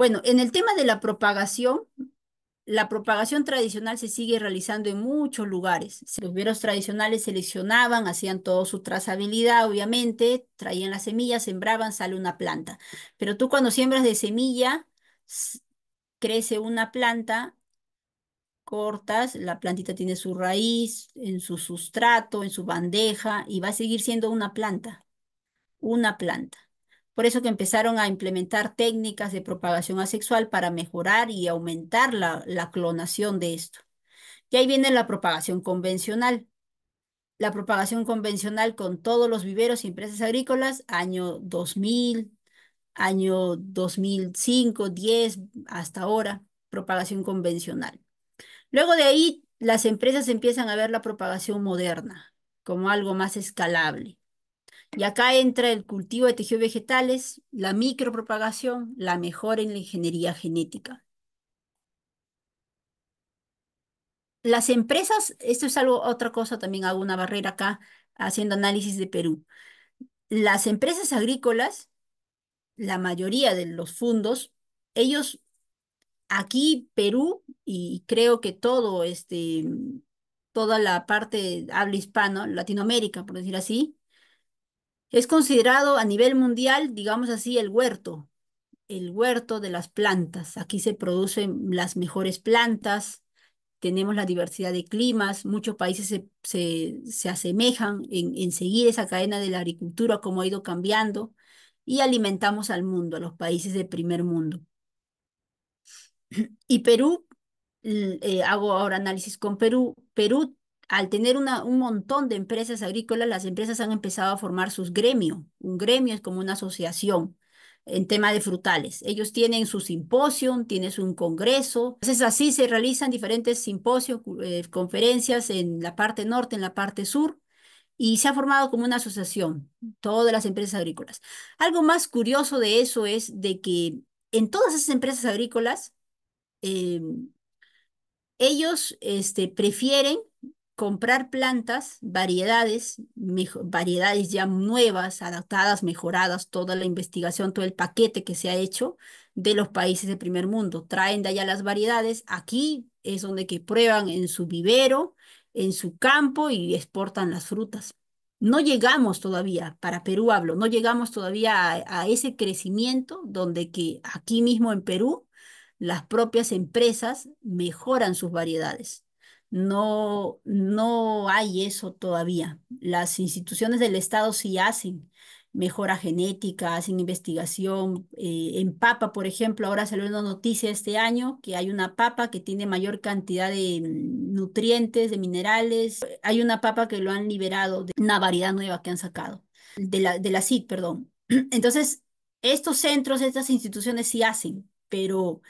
Bueno, en el tema de la propagación, la propagación tradicional se sigue realizando en muchos lugares. Los viveros tradicionales seleccionaban, hacían toda su trazabilidad, obviamente, traían las semillas, sembraban, sale una planta. Pero tú cuando siembras de semilla, crece una planta, cortas, la plantita tiene su raíz en su sustrato, en su bandeja, y va a seguir siendo una planta, una planta. Por eso que empezaron a implementar técnicas de propagación asexual para mejorar y aumentar la, clonación de esto. Y ahí viene la propagación convencional. La propagación convencional con todos los viveros y empresas agrícolas, año 2000, año 2005, 2010, hasta ahora, propagación convencional. Luego de ahí, las empresas empiezan a ver la propagación moderna como algo más escalable. Y acá entra el cultivo de tejidos vegetales, la micropropagación, la mejora en la ingeniería genética. Las empresas, esto es algo, otra cosa, también hago una barrera acá haciendo análisis de Perú. Las empresas agrícolas, la mayoría de los fondos, ellos aquí Perú y creo que todo este toda la parte habla hispano, Latinoamérica, por decir así, es considerado a nivel mundial, digamos así, el huerto, el huerto de las plantas. Aquí se producen las mejores plantas, tenemos la diversidad de climas, muchos países se, asemejan en, seguir esa cadena de la agricultura, como ha ido cambiando, y alimentamos al mundo, a los países del primer mundo. Y Perú, eh, hago ahora análisis con Perú, Perú al tener un montón de empresas agrícolas, las empresas han empezado a formar sus gremios. Un gremio es como una asociación en tema de frutales. Ellos tienen su simposio, tienen su congreso. Entonces así se realizan diferentes simposios, eh, conferencias en la parte norte, en la parte sur, y se ha formado como una asociación, todas las empresas agrícolas. Algo más curioso de eso es de que en todas esas empresas agrícolas, em, ellos este, prefieren comprar plantas, variedades, variedades ya nuevas, adaptadas, mejoradas, toda la investigación, todo el paquete que se ha hecho de los países del primer mundo. Traen de allá las variedades, aquí es donde que prueban en su vivero, en su campo y exportan las frutas. No llegamos todavía, para Perú hablo, no llegamos todavía a, a ese crecimiento donde que aquí mismo en Perú las propias empresas mejoran sus variedades no, no hay eso todavía. Las instituciones del Estado sí hacen mejora genética, hacen investigación. Eh, en papa, por ejemplo, ahora salió una noticia este año que hay una papa que tiene mayor cantidad de nutrientes, de minerales. Hay una papa que lo han liberado de una variedad nueva que han sacado, de la, de la CID, perdón. Entonces, estos centros, estas instituciones sí hacen, pero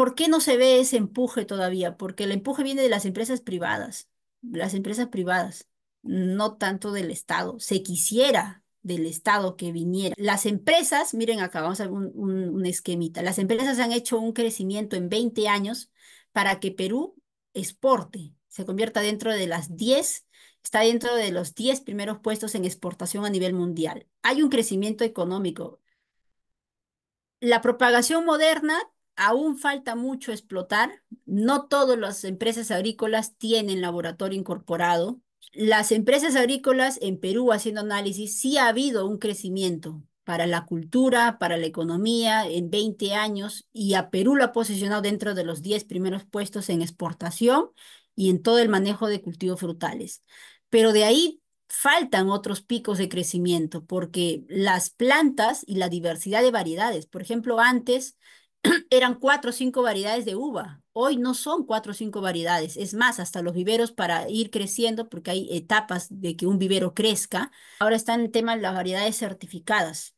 ¿Por qué no se ve ese empuje todavía? Porque el empuje viene de las empresas privadas, las empresas privadas, no tanto del Estado. Se quisiera del Estado que viniera. Las empresas, miren acá, vamos a ver un, un esquemita. Las empresas han hecho un crecimiento en 20 años para que Perú exporte, se convierta dentro de las 10 está dentro de los 10 primeros puestos en exportación a nivel mundial. Hay un crecimiento económico. La propagación moderna aún falta mucho explotar. No todas las empresas agrícolas tienen laboratorio incorporado. Las empresas agrícolas en Perú, haciendo análisis, sí ha habido un crecimiento para la cultura, para la economía en 20 años y a Perú lo ha posicionado dentro de los 10 primeros puestos en exportación y en todo el manejo de cultivos frutales. Pero de ahí faltan otros picos de crecimiento porque las plantas y la diversidad de variedades, por ejemplo, antes eran cuatro o cinco variedades de uva. Hoy no son cuatro o cinco variedades. Es más, hasta los viveros para ir creciendo, porque hay etapas de que un vivero crezca, ahora están en tema de las variedades certificadas.